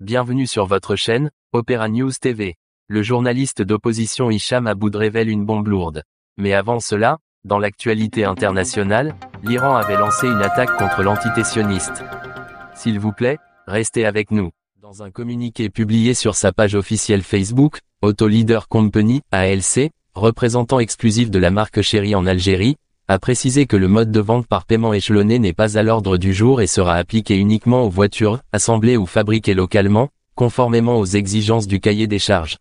Bienvenue sur votre chaîne, Opéra News TV. Le journaliste d'opposition Hicham Aboud révèle une bombe lourde. Mais avant cela, dans l'actualité internationale, l'Iran avait lancé une attaque contre l'entité sioniste. S'il vous plaît, restez avec nous. Dans un communiqué publié sur sa page officielle Facebook, Auto Leader Company, ALC, représentant exclusif de la marque Sherry en Algérie, a précisé que le mode de vente par paiement échelonné n'est pas à l'ordre du jour et sera appliqué uniquement aux voitures, assemblées ou fabriquées localement, conformément aux exigences du cahier des charges.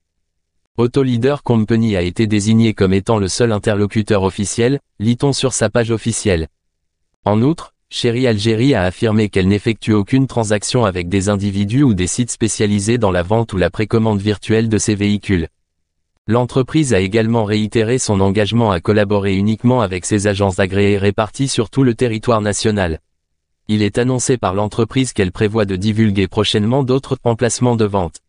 Auto Leader Company a été désigné comme étant le seul interlocuteur officiel, lit-on sur sa page officielle. En outre, Sherry Algérie a affirmé qu'elle n'effectue aucune transaction avec des individus ou des sites spécialisés dans la vente ou la précommande virtuelle de ces véhicules. L'entreprise a également réitéré son engagement à collaborer uniquement avec ses agences agréées réparties sur tout le territoire national. Il est annoncé par l'entreprise qu'elle prévoit de divulguer prochainement d'autres emplacements de vente.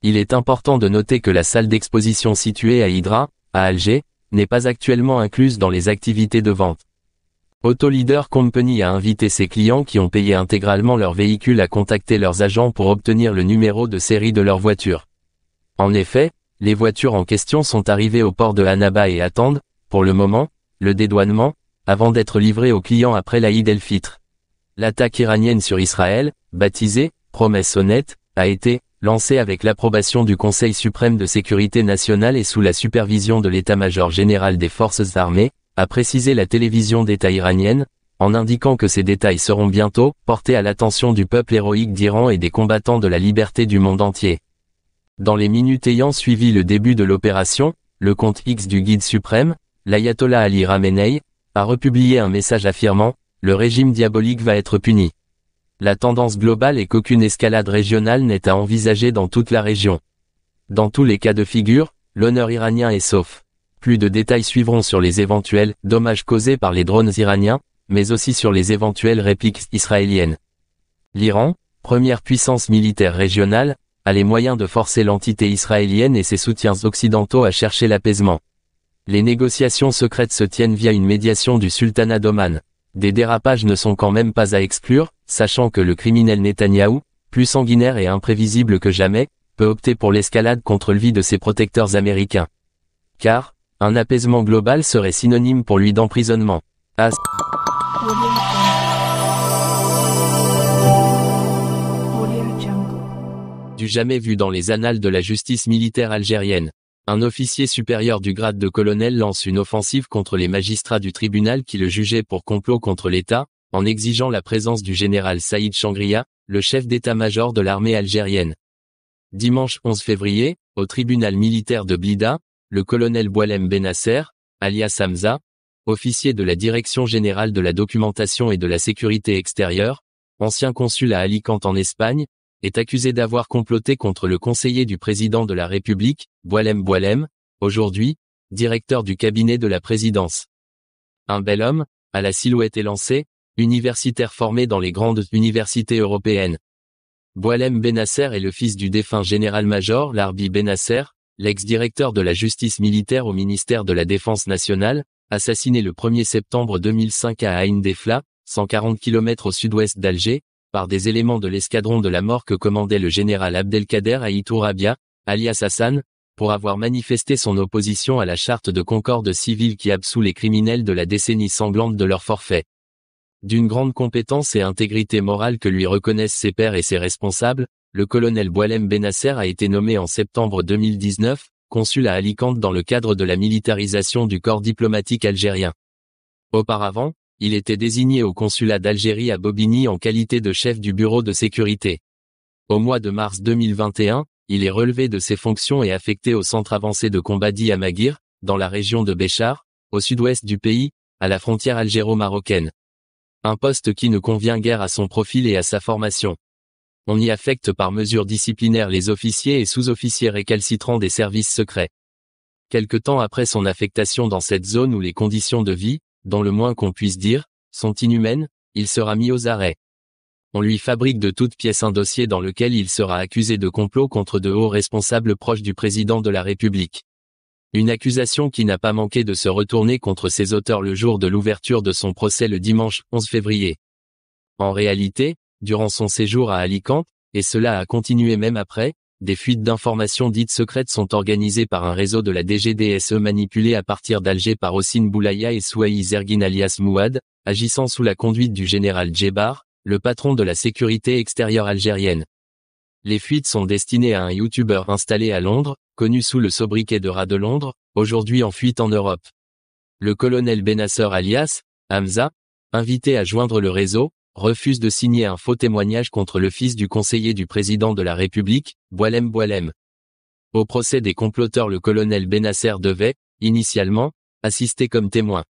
Il est important de noter que la salle d'exposition située à Hydra, à Alger, n'est pas actuellement incluse dans les activités de vente. Auto Leader Company a invité ses clients qui ont payé intégralement leur véhicule à contacter leurs agents pour obtenir le numéro de série de leur voiture. En effet, les voitures en question sont arrivées au port de Hanaba et attendent, pour le moment, le dédouanement, avant d'être livrées aux clients après l'Aïd el-Fitr. L'attaque iranienne sur Israël, baptisée « Promesse honnête », a été lancée avec l'approbation du Conseil suprême de sécurité nationale et sous la supervision de l'état-major général des forces armées, a précisé la télévision d'État iranienne, en indiquant que ces détails seront bientôt portés à l'attention du peuple héroïque d'Iran et des combattants de la liberté du monde entier. Dans les minutes ayant suivi le début de l'opération, le compte X du guide suprême, l'ayatollah Ali Ramenei, a republié un message affirmant « Le régime diabolique va être puni ». La tendance globale est qu'aucune escalade régionale n'est à envisager dans toute la région. Dans tous les cas de figure, l'honneur iranien est sauf. Plus de détails suivront sur les éventuels dommages causés par les drones iraniens, mais aussi sur les éventuelles répliques israéliennes. L'Iran, première puissance militaire régionale, a les moyens de forcer l'entité israélienne et ses soutiens occidentaux à chercher l'apaisement. Les négociations secrètes se tiennent via une médiation du sultanat d'Oman. Des dérapages ne sont quand même pas à exclure, sachant que le criminel Netanyahou, plus sanguinaire et imprévisible que jamais, peut opter pour l'escalade contre le vie de ses protecteurs américains. Car, un apaisement global serait synonyme pour lui d'emprisonnement. du jamais vu dans les annales de la justice militaire algérienne. Un officier supérieur du grade de colonel lance une offensive contre les magistrats du tribunal qui le jugeaient pour complot contre l'État, en exigeant la présence du général Saïd Changria, le chef d'état-major de l'armée algérienne. Dimanche 11 février, au tribunal militaire de Blida, le colonel Boalem Benasser, alias Hamza, officier de la Direction générale de la documentation et de la sécurité extérieure, ancien consul à Alicante en Espagne, est accusé d'avoir comploté contre le conseiller du président de la République, Boilem Boilem, aujourd'hui, directeur du cabinet de la présidence. Un bel homme, à la silhouette élancée, universitaire formé dans les grandes universités européennes. Boilem Benasser est le fils du défunt général-major Larbi Benasser, l'ex-directeur de la justice militaire au ministère de la Défense nationale, assassiné le 1er septembre 2005 à Aïn Defla, 140 km au sud-ouest d'Alger, par des éléments de l'escadron de la mort que commandait le général Abdelkader à alias Hassan, pour avoir manifesté son opposition à la charte de concorde civile qui absout les criminels de la décennie sanglante de leur forfait. D'une grande compétence et intégrité morale que lui reconnaissent ses pairs et ses responsables, le colonel Boilem Benasser a été nommé en septembre 2019, consul à Alicante dans le cadre de la militarisation du corps diplomatique algérien. Auparavant, il était désigné au consulat d'Algérie à Bobigny en qualité de chef du bureau de sécurité. Au mois de mars 2021, il est relevé de ses fonctions et affecté au centre avancé de combat à dans la région de Béchar, au sud-ouest du pays, à la frontière algéro-marocaine. Un poste qui ne convient guère à son profil et à sa formation. On y affecte par mesure disciplinaire les officiers et sous-officiers récalcitrants des services secrets. Quelque temps après son affectation dans cette zone où les conditions de vie, dans le moins qu'on puisse dire, sont inhumaines, il sera mis aux arrêts. On lui fabrique de toutes pièces un dossier dans lequel il sera accusé de complot contre de hauts responsables proches du président de la République. Une accusation qui n'a pas manqué de se retourner contre ses auteurs le jour de l'ouverture de son procès le dimanche 11 février. En réalité, durant son séjour à Alicante, et cela a continué même après, des fuites d'informations dites secrètes sont organisées par un réseau de la DGDSE manipulé à partir d'Alger par Ossine Boulaya et Souaï zergin alias Mouad, agissant sous la conduite du général Djebar, le patron de la sécurité extérieure algérienne. Les fuites sont destinées à un youtubeur installé à Londres, connu sous le sobriquet de Rat de Londres, aujourd'hui en fuite en Europe. Le colonel Benasser alias, Hamza, invité à joindre le réseau, refuse de signer un faux témoignage contre le fils du conseiller du président de la République, Boilem Boilem. Au procès des comploteurs le colonel Benasser devait, initialement, assister comme témoin.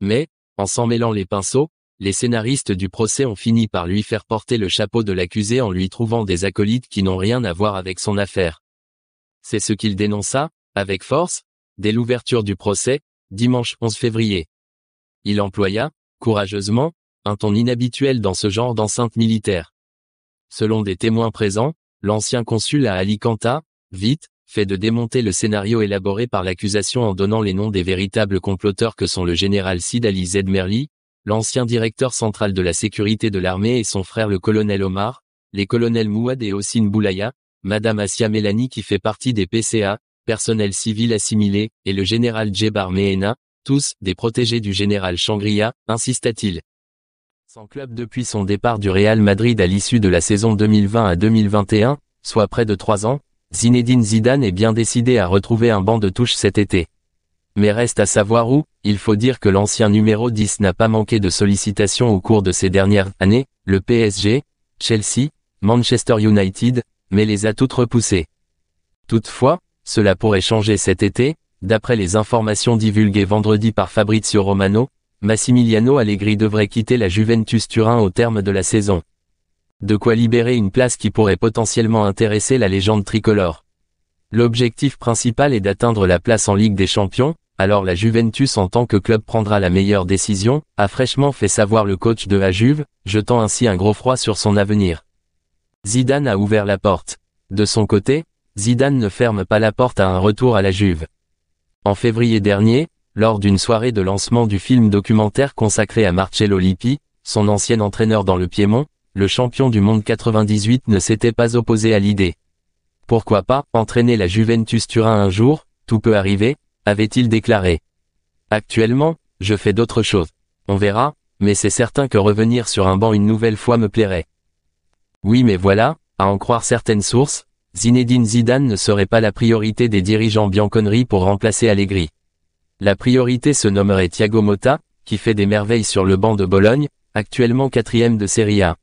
Mais, en s'en mêlant les pinceaux, les scénaristes du procès ont fini par lui faire porter le chapeau de l'accusé en lui trouvant des acolytes qui n'ont rien à voir avec son affaire. C'est ce qu'il dénonça, avec force, dès l'ouverture du procès, dimanche 11 février. Il employa, courageusement, un ton inhabituel dans ce genre d'enceinte militaire. Selon des témoins présents, l'ancien consul à Alicanta, vite, fait de démonter le scénario élaboré par l'accusation en donnant les noms des véritables comploteurs que sont le général Sid Ali l'ancien directeur central de la sécurité de l'armée et son frère le colonel Omar, les colonels Mouad et Hossein Boulaya, Madame Assia Mélanie qui fait partie des PCA, personnel civil assimilé, et le général Jebar Mehena, tous des protégés du général Shangria, insista-t-il. Sans club depuis son départ du Real Madrid à l'issue de la saison 2020 à 2021, soit près de trois ans, Zinedine Zidane est bien décidé à retrouver un banc de touche cet été. Mais reste à savoir où, il faut dire que l'ancien numéro 10 n'a pas manqué de sollicitations au cours de ces dernières années, le PSG, Chelsea, Manchester United, mais les a toutes repoussées. Toutefois, cela pourrait changer cet été, d'après les informations divulguées vendredi par Fabrizio Romano, Massimiliano Allegri devrait quitter la Juventus Turin au terme de la saison. De quoi libérer une place qui pourrait potentiellement intéresser la légende tricolore. L'objectif principal est d'atteindre la place en Ligue des Champions, alors la Juventus en tant que club prendra la meilleure décision, a fraîchement fait savoir le coach de la Juve, jetant ainsi un gros froid sur son avenir. Zidane a ouvert la porte. De son côté, Zidane ne ferme pas la porte à un retour à la Juve. En février dernier, lors d'une soirée de lancement du film documentaire consacré à Marcello Lippi, son ancien entraîneur dans le Piémont, le champion du monde 98 ne s'était pas opposé à l'idée. Pourquoi pas entraîner la Juventus Turin un jour, tout peut arriver, avait-il déclaré. Actuellement, je fais d'autres choses. On verra, mais c'est certain que revenir sur un banc une nouvelle fois me plairait. Oui mais voilà, à en croire certaines sources, Zinedine Zidane ne serait pas la priorité des dirigeants Bianconeri pour remplacer Allegri. La priorité se nommerait Thiago Motta, qui fait des merveilles sur le banc de Bologne, actuellement quatrième de Serie A.